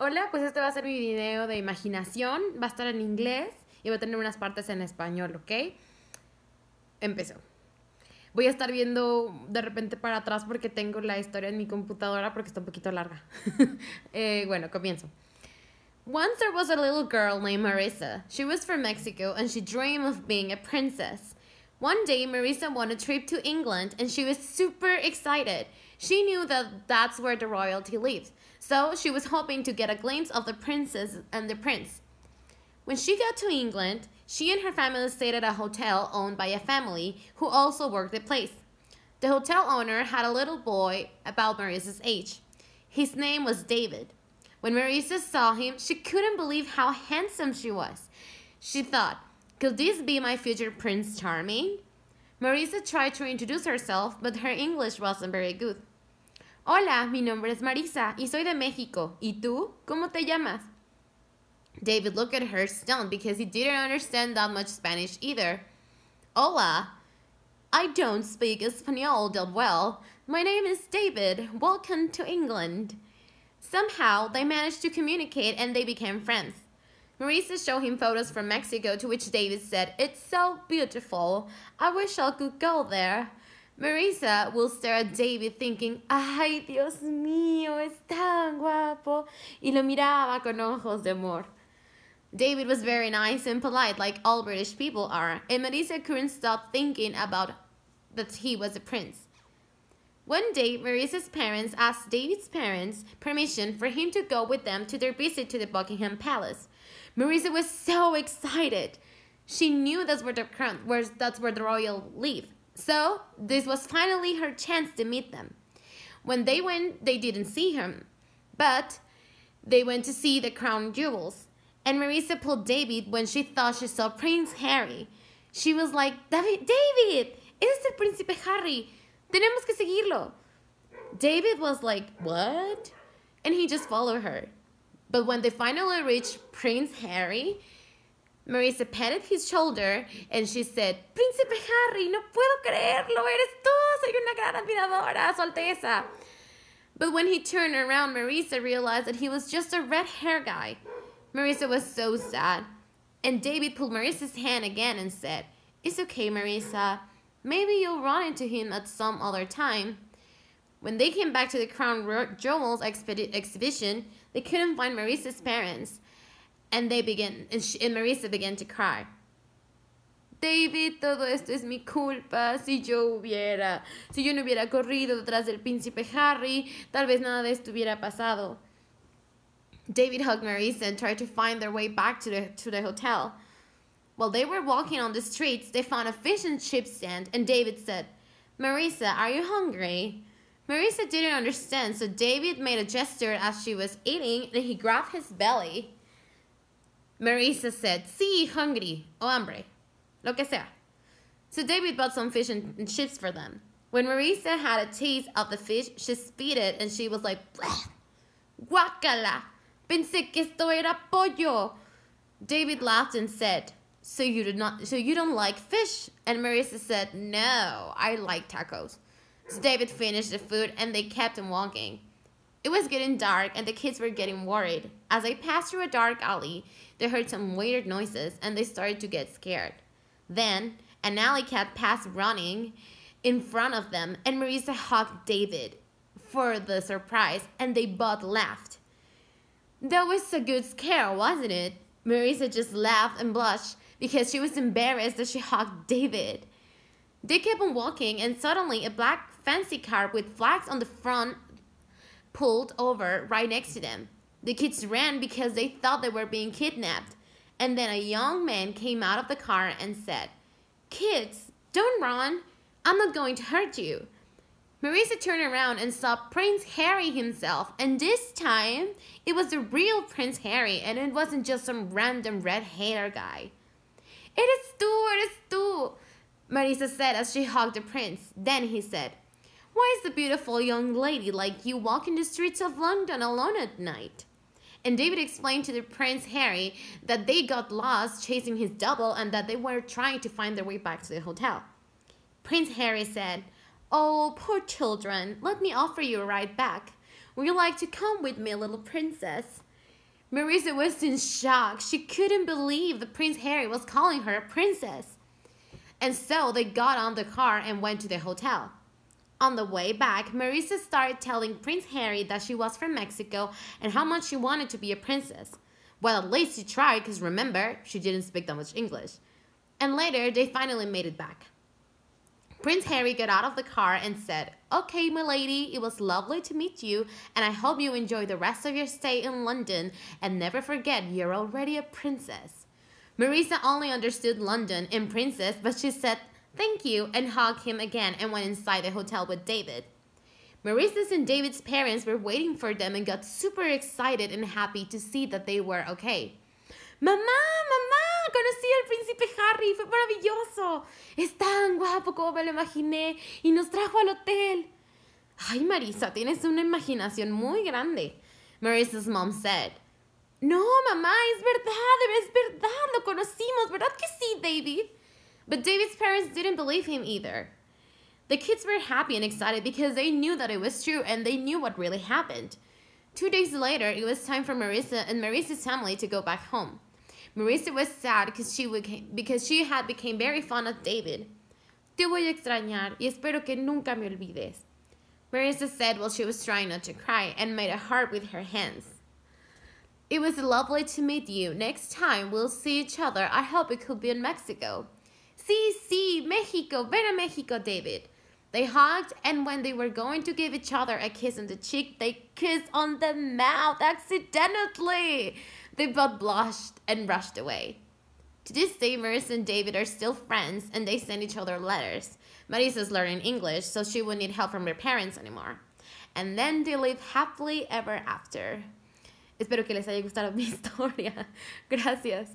hola, pues este va a ser mi video de imaginación, va a estar en inglés y va a tener unas partes en español, ¿ok? Empezó. Voy a estar viendo de repente para atrás porque tengo la historia en mi computadora porque está un poquito larga. Eh, bueno, comienzo. Once there was a little girl named Marisa. She was from Mexico and she dreamed of being a princess. One day, Marisa won a trip to England and she was super excited. She knew that that's where the royalty lives, so she was hoping to get a glimpse of the princess and the prince. When she got to England, she and her family stayed at a hotel owned by a family who also worked the place. The hotel owner had a little boy about Marisa's age. His name was David. When Marisa saw him, she couldn't believe how handsome she was. She thought, could this be my future Prince Charming? Marisa tried to introduce herself, but her English wasn't very good. Hola, mi nombre es Marisa y soy de México. ¿Y tú? ¿Cómo te llamas? David looked at her stunned because he didn't understand that much Spanish either. Hola. I don't speak Espanol that well. My name is David. Welcome to England. Somehow, they managed to communicate and they became friends. Marisa showed him photos from Mexico, to which David said, It's so beautiful. I wish I could go there. Marisa will stare at David thinking, Ay, Dios mío, es tan guapo. Y lo miraba con ojos de amor. David was very nice and polite, like all British people are, and Marisa couldn't stop thinking about that he was a prince. One day, Maurice's parents asked David's parents permission for him to go with them to their visit to the Buckingham Palace. Marisa was so excited. She knew that's where the crown, was, that's where the royal live. So this was finally her chance to meet them. When they went, they didn't see him, but they went to see the crown jewels. And Marisa pulled David when she thought she saw Prince Harry. She was like, David, David, it is the Príncipe Harry. Tenemos que seguirlo. David was like, What? And he just followed her. But when they finally reached Prince Harry, Marisa patted his shoulder and she said, Príncipe Harry, no puedo creerlo, eres tú, soy una gran admiradora, Su Alteza. But when he turned around, Marisa realized that he was just a red hair guy. Marisa was so sad. And David pulled Marisa's hand again and said, It's okay, Marisa. Maybe you'll run into him at some other time. When they came back to the Crown Jewels expedi- exhibition, they couldn't find Marisa's parents, and they began and, she, and Marisa began to cry. David, todo esto es mi culpa. Si yo hubiera, si yo no hubiera corrido detrás del príncipe Harry, tal vez nada de esto hubiera pasado. David hugged Marisa and tried to find their way back to the, to the hotel. While they were walking on the streets, they found a fish and chip stand, and David said, Marisa, are you hungry? Marisa didn't understand, so David made a gesture as she was eating, and he grabbed his belly. Marisa said, Sí, hungry, o oh, hambre, lo que sea. So David bought some fish and, and chips for them. When Marisa had a taste of the fish, she spit it and she was like, Bleh, guacala, pensé que esto era pollo. David laughed and said, so you did not so you don't like fish? And Marisa said, No, I like tacos. So David finished the food and they kept on walking. It was getting dark and the kids were getting worried. As they passed through a dark alley, they heard some weird noises and they started to get scared. Then an alley cat passed running in front of them and Marisa hugged David for the surprise and they both laughed. That was a good scare, wasn't it? Marisa just laughed and blushed because she was embarrassed that she hugged David. They kept on walking, and suddenly a black fancy car with flags on the front pulled over right next to them. The kids ran because they thought they were being kidnapped. And then a young man came out of the car and said, Kids, don't run. I'm not going to hurt you. Marisa turned around and saw Prince Harry himself, and this time it was the real Prince Harry, and it wasn't just some random red hair guy. It is tú, it is tú, Marisa said as she hugged the prince. Then he said, Why is the beautiful young lady like you walking the streets of London alone at night? And David explained to the Prince Harry that they got lost chasing his double and that they were trying to find their way back to the hotel. Prince Harry said, Oh, poor children, let me offer you a ride back. Would you like to come with me, little princess? Marisa was in shock. She couldn't believe that Prince Harry was calling her a princess. And so they got on the car and went to the hotel. On the way back, Marisa started telling Prince Harry that she was from Mexico and how much she wanted to be a princess. Well, at least she tried, because remember, she didn't speak that much English. And later, they finally made it back. Prince Harry got out of the car and said, Okay, my lady, it was lovely to meet you, and I hope you enjoy the rest of your stay in London, and never forget you're already a princess. Marisa only understood London and princess, but she said, Thank you, and hugged him again and went inside the hotel with David. Marisa's and David's parents were waiting for them and got super excited and happy to see that they were okay. Mama, mama! conocí al príncipe Harry, fue maravilloso. Es tan guapo como me lo imaginé y nos trajo al hotel. Ay, Marisa, tienes una imaginación muy grande. Marisa's mom said. No, mamá, es verdad, es verdad, lo conocimos, ¿verdad que sí, David? But David's parents didn't believe him either. The kids were happy and excited because they knew that it was true and they knew what really happened. Two days later, it was time for Marisa and Marisa's family to go back home. Marisa was sad because she became, because she had became very fond of David. Te voy a extrañar y espero que nunca me olvides. Marisa said while she was trying not to cry and made a heart with her hands. It was lovely to meet you. Next time we'll see each other. I hope it could be in Mexico. sí, sí, Mexico, ven a Mexico, David. They hugged, and when they were going to give each other a kiss on the cheek, they kissed on the mouth accidentally. They both blushed and rushed away. To this day, Marissa and David are still friends and they send each other letters. Marissa's learning English, so she won't need help from her parents anymore. And then they live happily ever after. Espero que les haya gustado mi historia. Gracias.